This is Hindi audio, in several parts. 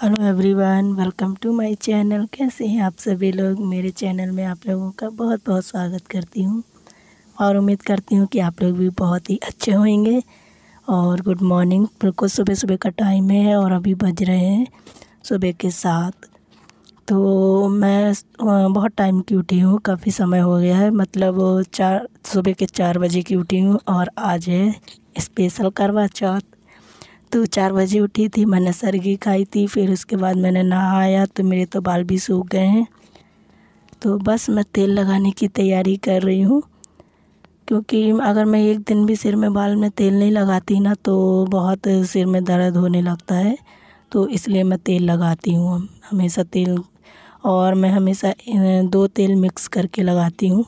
hello everyone welcome to my channel कैसे हैं आप सभी लोग मेरे चैनल में आप लोगों का बहुत बहुत स्वागत करती हूँ और उम्मीद करती हूँ कि आप लोग भी बहुत ही अच्छे होंगे और गुड मॉर्निंग बिल्कुल सुबह सुबह का टाइम है और अभी बज रहे हैं सुबह के साथ तो मैं बहुत टाइम की उठी हूँ काफ़ी समय हो गया है मतलब चार सुबह के चार बजे की उठी हूँ और आज है स्पेशल करवा चौथ तो चार बजे उठी थी मैंने सरगी खाई थी फिर उसके बाद मैंने नहाया तो मेरे तो बाल भी सूख गए हैं तो बस मैं तेल लगाने की तैयारी कर रही हूँ क्योंकि अगर मैं एक दिन भी सिर में बाल में तेल नहीं लगाती ना तो बहुत सिर में दर्द होने लगता है तो इसलिए मैं तेल लगाती हूँ हमेशा तेल और मैं हमेशा दो तेल मिक्स करके लगाती हूँ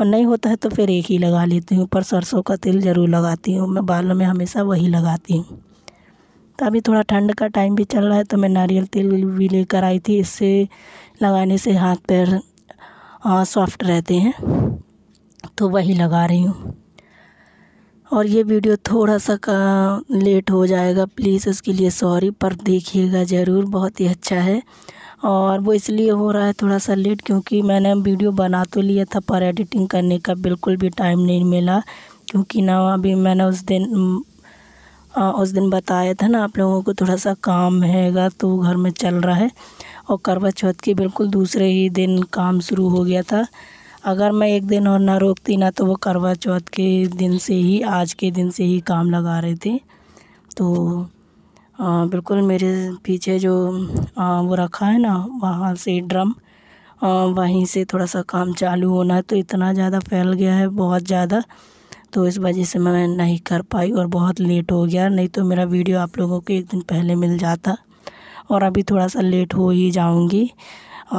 और नहीं होता है तो फिर एक ही लगा लेती हूँ पर सरसों का तेल ज़रूर लगाती हूँ मैं बालों में हमेशा वही लगाती हूँ तो अभी थोड़ा ठंड का टाइम भी चल रहा है तो मैं नारियल तेल भी लेकर आई थी इससे लगाने से हाथ पैर सॉफ्ट रहते हैं तो वही लगा रही हूँ और ये वीडियो थोड़ा सा का लेट हो जाएगा प्लीज़ उसके लिए सॉरी पर देखिएगा ज़रूर बहुत ही अच्छा है और वो इसलिए हो रहा है थोड़ा सा लेट क्योंकि मैंने वीडियो बना तो लिया था पर एडिटिंग करने का बिल्कुल भी टाइम नहीं मिला क्योंकि ना अभी मैंने उस दिन आ, उस दिन बताया था ना आप लोगों को थोड़ा सा काम हैगा तो घर में चल रहा है और करवा चौथ के बिल्कुल दूसरे ही दिन काम शुरू हो गया था अगर मैं एक दिन और ना रोकती ना तो वो करवा चौथ के दिन से ही आज के दिन से ही काम लगा रहे थे तो आ, बिल्कुल मेरे पीछे जो आ, वो रखा है ना वहाँ से ड्रम आ, वहीं से थोड़ा सा काम चालू होना है तो इतना ज़्यादा फैल गया है बहुत ज़्यादा तो इस वजह से मैं नहीं कर पाई और बहुत लेट हो गया नहीं तो मेरा वीडियो आप लोगों को एक दिन पहले मिल जाता और अभी थोड़ा सा लेट हो ही जाऊँगी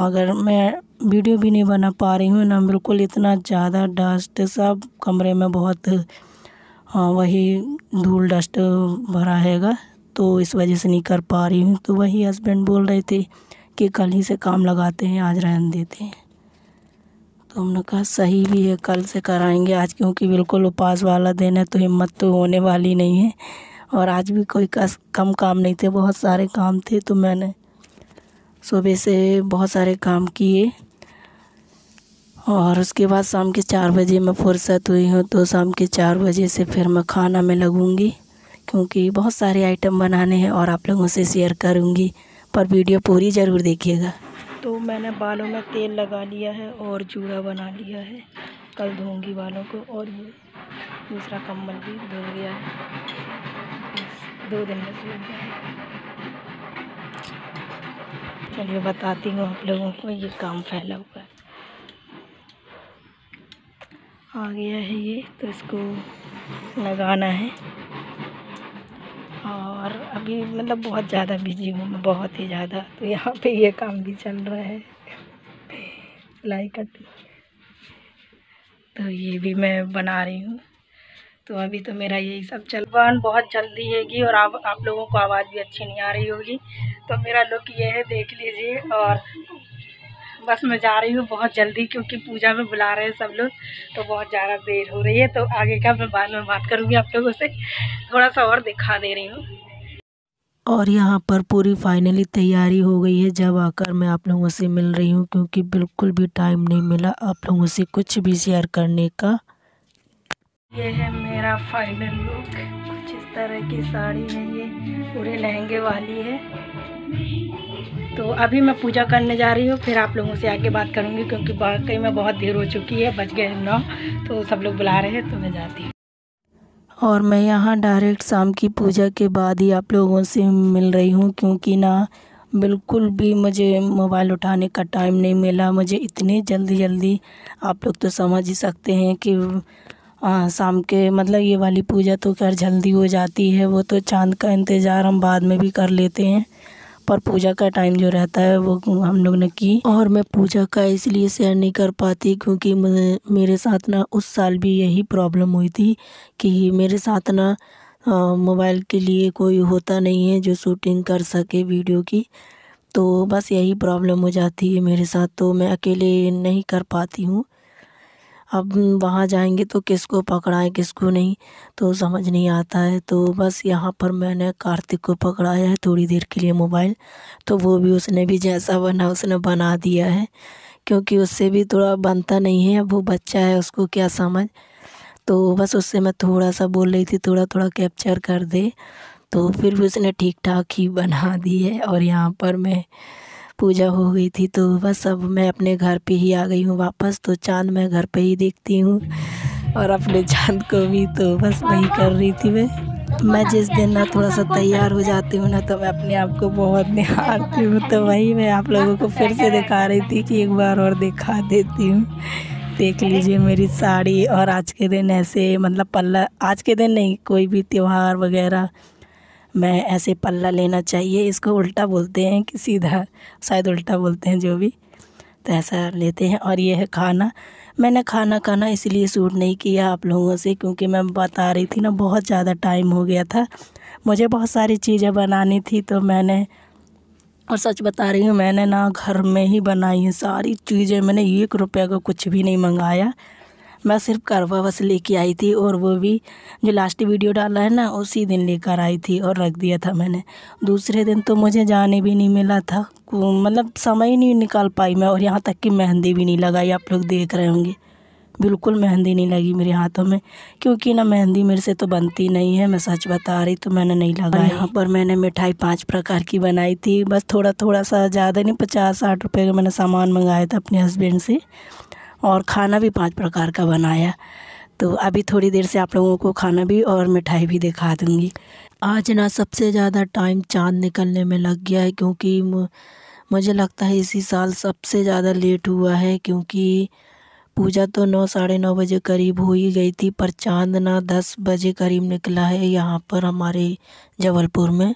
अगर मैं वीडियो भी नहीं बना पा रही हूँ ना बिल्कुल इतना ज़्यादा डस्ट सब कमरे में बहुत हाँ, वही धूल डस्ट भरा हैगा तो इस वजह से नहीं कर पा रही हूँ तो वही हस्बैंड बोल रहे थे कि कल ही से काम लगाते हैं आज रहन देते हैं तो हमने कहा सही भी है कल से कराएंगे आज क्योंकि बिल्कुल उपास वाला दिन है तो हिम्मत तो होने वाली नहीं है और आज भी कोई कस, कम काम नहीं थे बहुत सारे काम थे तो मैंने सुबह से बहुत सारे काम किए और उसके बाद शाम के चार बजे मैं फुर्सत हुई हूँ तो शाम के चार बजे से फिर मैं खाना में लगूँगी क्योंकि बहुत सारे आइटम बनाने हैं और आप लोगों से शेयर करूँगी पर वीडियो पूरी ज़रूर देखिएगा तो मैंने बालों में तेल लगा लिया है और जूड़ा बना लिया है कल धोंगी बालों को और ये दूसरा कम्बल भी धो गया है दो दिन में सूख गया चलिए बताती हूँ आप लोगों को ये काम फैला हुआ है आ गया है ये तो इसको लगाना है और अभी मतलब बहुत ज़्यादा बिजी हूँ मैं बहुत ही ज़्यादा तो यहाँ पे ये काम भी चल रहा है सिलाई कट तो ये भी मैं बना रही हूँ तो अभी तो मेरा यही सब चल बन बहुत जल्दी हैगी और आप आप लोगों को आवाज़ भी अच्छी नहीं आ रही होगी तो मेरा लुक ये है देख लीजिए और बस मैं जा रही हूँ बहुत जल्दी क्योंकि पूजा में बुला रहे हैं सब लोग तो बहुत ज़्यादा देर हो रही है तो आगे का मैं बाद में बात करूँगी आप लोगों से थोड़ा सा और दिखा दे रही हूँ और यहाँ पर पूरी फाइनली तैयारी हो गई है जब आकर मैं आप लोगों से मिल रही हूँ क्योंकि बिल्कुल भी टाइम नहीं मिला आप लोगों से कुछ भी शेयर करने का ये है मेरा फाइनल लुक कुछ इस तरह की साड़ी है ये पूरे लहंगे वाली है तो अभी मैं पूजा करने जा रही हूँ फिर आप लोगों से आगे बात करूँगी क्योंकि वाकई में बहुत देर हो चुकी है बच गए नौ तो सब लोग बुला रहे हैं तो मैं जाती हूँ और मैं यहाँ डायरेक्ट शाम की पूजा के बाद ही आप लोगों से मिल रही हूँ क्योंकि ना बिल्कुल भी मुझे मोबाइल उठाने का टाइम नहीं मिला मुझे इतनी जल्दी जल्दी आप लोग तो समझ ही सकते हैं कि शाम के मतलब ये वाली पूजा तो खैर जल्दी हो जाती है वो तो चाँद का इंतज़ार हम बाद में भी कर लेते हैं पर पूजा का टाइम जो रहता है वो हम लोग ने की और मैं पूजा का इसलिए शेयर नहीं कर पाती क्योंकि मेरे साथ ना उस साल भी यही प्रॉब्लम हुई थी कि मेरे साथ ना मोबाइल के लिए कोई होता नहीं है जो शूटिंग कर सके वीडियो की तो बस यही प्रॉब्लम हो जाती है मेरे साथ तो मैं अकेले नहीं कर पाती हूँ अब वहाँ जाएँगे तो किसको पकड़ाएँ किसको नहीं तो समझ नहीं आता है तो बस यहाँ पर मैंने कार्तिक को पकड़ाया है थोड़ी देर के लिए मोबाइल तो वो भी उसने भी जैसा बना उसने बना दिया है क्योंकि उससे भी थोड़ा बनता नहीं है अब वो बच्चा है उसको क्या समझ तो बस उससे मैं थोड़ा सा बोल रही थी थोड़ा थोड़ा कैप्चर कर दे तो फिर भी उसने ठीक ठाक ही बना दी है और यहाँ पर मैं पूजा हो गई थी तो बस अब मैं अपने घर पे ही आ गई हूँ वापस तो चाँद मैं घर पे ही देखती हूँ और अपने चाँद को भी तो बस वही कर रही थी मैं मैं जिस दिन ना थोड़ा सा तैयार हो जाती हूँ ना तो मैं अपने आप को बहुत निहारती हूँ तो वही मैं आप लोगों को फिर से दिखा रही थी कि एक बार और दिखा देती हूँ देख लीजिए मेरी साड़ी और आज के दिन ऐसे मतलब पल्ला आज के दिन नहीं कोई भी त्यौहार वगैरह मैं ऐसे पल्ला लेना चाहिए इसको उल्टा बोलते हैं कि सीधा शायद उल्टा बोलते हैं जो भी तो ऐसा लेते हैं और ये है खाना मैंने खाना खाना इसलिए सूट नहीं किया आप लोगों से क्योंकि मैं बता रही थी ना बहुत ज़्यादा टाइम हो गया था मुझे बहुत सारी चीज़ें बनानी थी तो मैंने और सच बता रही हूँ मैंने ना घर में ही बनाई हैं सारी चीज़ें मैंने एक रुपये का कुछ भी नहीं मंगाया मैं सिर्फ करवा बस लेके आई थी और वो भी जो लास्ट वीडियो डाला है ना उसी दिन लेकर आई थी और रख दिया था मैंने दूसरे दिन तो मुझे जाने भी नहीं मिला था मतलब समय ही नहीं निकाल पाई मैं और यहाँ तक कि मेहंदी भी नहीं लगाई आप लोग देख रहे होंगे बिल्कुल मेहंदी नहीं लगी मेरे हाथों में क्योंकि ना मेहंदी मेरे से तो बनती नहीं है मैं सच बता रही तो मैंने नहीं लगाई यहाँ पर मैंने मिठाई पाँच प्रकार की बनाई थी बस थोड़ा थोड़ा सा ज़्यादा नहीं पचास साठ रुपये का मैंने सामान मंगाया था अपने हस्बैंड से और खाना भी पांच प्रकार का बनाया तो अभी थोड़ी देर से आप लोगों को खाना भी और मिठाई भी दिखा दूँगी आज ना सबसे ज़्यादा टाइम चाँद निकलने में लग गया है क्योंकि मुझे लगता है इसी साल सबसे ज़्यादा लेट हुआ है क्योंकि पूजा तो नौ साढ़े नौ बजे करीब हो ही गई थी पर चांद ना दस बजे करीब निकला है यहाँ पर हमारे जबलपुर में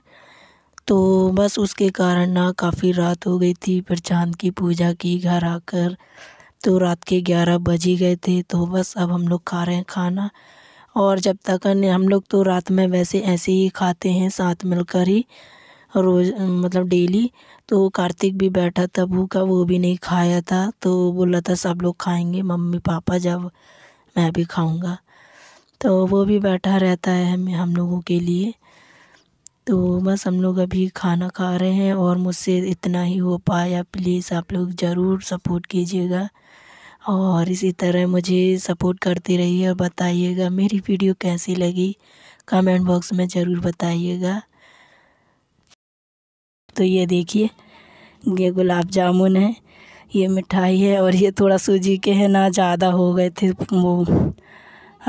तो बस उसके कारण ना काफ़ी रात हो गई थी फिर चांद की पूजा की घर आकर तो रात के ग्यारह बज ही गए थे तो बस अब हम लोग खा रहे हैं खाना और जब तक हम लोग तो रात में वैसे ऐसे ही खाते हैं साथ मिलकर ही रोज़ मतलब डेली तो कार्तिक भी बैठा था भूखा वो भी नहीं खाया था तो बोला था सब लोग खाएंगे मम्मी पापा जब मैं भी खाऊंगा तो वो भी बैठा रहता है हम लोगों के लिए तो बस हम लोग अभी खाना खा रहे हैं और मुझसे इतना ही हो पाया प्लीज़ आप लोग ज़रूर सपोर्ट कीजिएगा और इसी तरह मुझे सपोर्ट करते रहिए और बताइएगा मेरी वीडियो कैसी लगी कमेंट बॉक्स में ज़रूर बताइएगा तो ये देखिए ये गुलाब जामुन है ये मिठाई है और ये थोड़ा सूजी के हैं ना ज़्यादा हो गए थे वो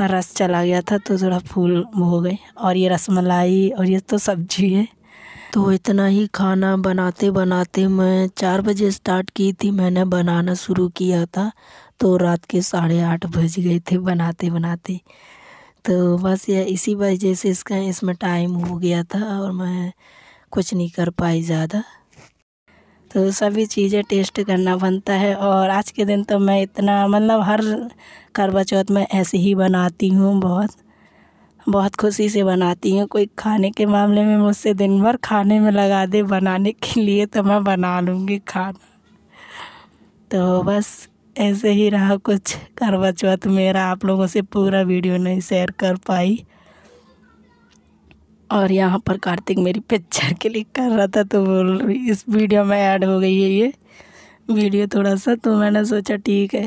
रस चला गया था तो थोड़ा फूल हो गए और ये रसमलाई और ये तो सब्जी है तो इतना ही खाना बनाते बनाते मैं चार बजे स्टार्ट की थी मैंने बनाना शुरू किया था तो रात के साढ़े आठ बज गए थे बनाते बनाते तो बस ये इसी वजह से इसका इसमें टाइम हो गया था और मैं कुछ नहीं कर पाई ज़्यादा तो सभी चीज़ें टेस्ट करना बनता है और आज के दिन तो मैं इतना मतलब हर करवा चौथ में ऐसे ही बनाती हूँ बहुत बहुत खुशी से बनाती हूँ कोई खाने के मामले में मुझसे दिन भर खाने में लगा दे बनाने के लिए तो मैं बना लूँगी खाना तो बस ऐसे ही रहा कुछ करवा चौथ मेरा आप लोगों से पूरा वीडियो नहीं शेयर कर पाई और यहाँ पर कार्तिक मेरी पिक्चर क्लिक कर रहा था तो बोल रही इस वीडियो में ऐड हो गई है ये वीडियो थोड़ा सा तो मैंने सोचा ठीक है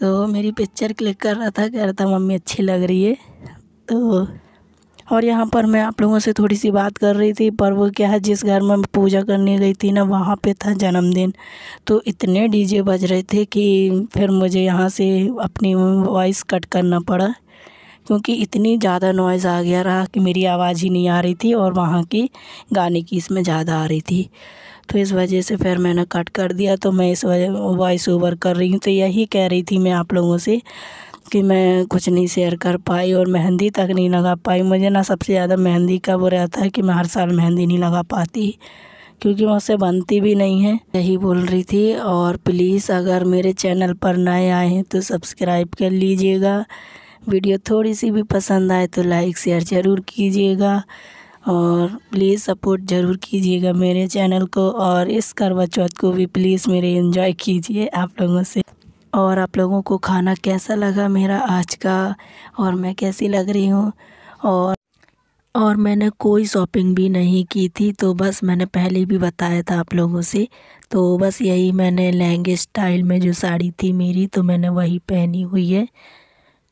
तो मेरी पिक्चर क्लिक कर रहा था कह रहा था मम्मी अच्छी लग रही है तो और यहाँ पर मैं आप लोगों से थोड़ी सी बात कर रही थी पर वो क्या है जिस घर में पूजा करने गई थी ना वहाँ पे था जन्मदिन तो इतने डीजे बज रहे थे कि फिर मुझे यहाँ से अपनी वॉइस कट करना पड़ा क्योंकि इतनी ज़्यादा नॉइज़ आ गया रहा कि मेरी आवाज़ ही नहीं आ रही थी और वहाँ की गाने की इसमें ज़्यादा आ रही थी तो इस वजह से फिर मैंने कट कर दिया तो मैं इस वजह वॉइस ओवर कर रही हूँ तो यही कह रही थी मैं आप लोगों से कि मैं कुछ नहीं शेयर कर पाई और मेहंदी तक नहीं लगा पाई मुझे ना सबसे ज़्यादा मेहंदी का वो रहता है कि मैं हर साल मेहंदी नहीं लगा पाती क्योंकि मुझसे बनती भी नहीं है यही बोल रही थी और प्लीज़ अगर मेरे चैनल पर नए आए हैं तो सब्सक्राइब कर लीजिएगा वीडियो थोड़ी सी भी पसंद आए तो लाइक शेयर ज़रूर कीजिएगा और प्लीज़ सपोर्ट ज़रूर कीजिएगा मेरे चैनल को और इस करवा चौथ को भी प्लीज़ मेरे एंजॉय कीजिए आप लोगों से और आप लोगों को खाना कैसा लगा मेरा आज का और मैं कैसी लग रही हूँ और और मैंने कोई शॉपिंग भी नहीं की थी तो बस मैंने पहले भी बताया था आप लोगों से तो बस यही मैंने लहंगे स्टाइल में जो साड़ी थी मेरी तो मैंने वही पहनी हुई है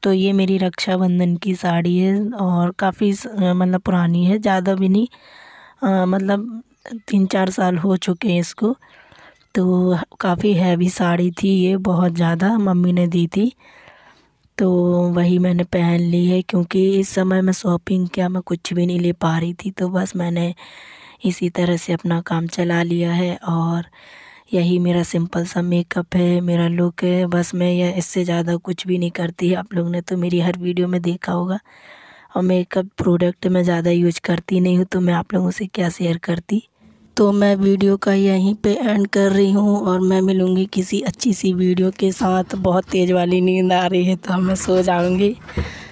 तो ये मेरी रक्षाबंधन की साड़ी है और काफ़ी मतलब पुरानी है ज़्यादा भी नहीं आ, मतलब तीन चार साल हो चुके हैं इसको तो काफ़ी हैवी साड़ी थी ये बहुत ज़्यादा मम्मी ने दी थी तो वही मैंने पहन ली है क्योंकि इस समय मैं शॉपिंग क्या मैं कुछ भी नहीं ले पा रही थी तो बस मैंने इसी तरह से अपना काम चला लिया है और यही मेरा सिंपल सा मेकअप है मेरा लुक है बस मैं यह इससे ज़्यादा कुछ भी नहीं करती आप लोग ने तो मेरी हर वीडियो में देखा होगा और मेकअप प्रोडक्ट मैं ज़्यादा यूज करती नहीं हूँ तो मैं आप लोगों से क्या शेयर करती तो मैं वीडियो का यहीं पे एंड कर रही हूँ और मैं मिलूँगी किसी अच्छी सी वीडियो के साथ बहुत तेज़ वाली नींद आ रही है तो मैं सो जाऊँगी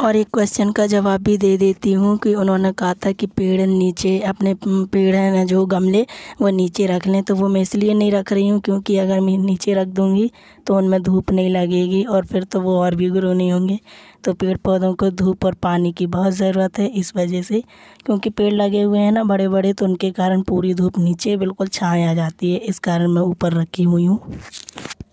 और एक क्वेश्चन का जवाब भी दे देती हूँ कि उन्होंने कहा था कि पेड़ नीचे अपने पेड़ हैं ना जो गमले वो नीचे रख लें तो वो मैं इसलिए नहीं रख रही हूँ क्योंकि अगर मैं नीचे रख दूँगी तो उनमें धूप नहीं लगेगी और फिर तो वो और भी ग्रो नहीं होंगे तो पेड़ पौधों को धूप और पानी की बहुत ज़रूरत है इस वजह से क्योंकि पेड़ लगे हुए हैं ना बड़े बड़े तो उनके कारण पूरी धूप नीचे बिल्कुल छाया जाती है इस कारण मैं ऊपर रखी हुई हूँ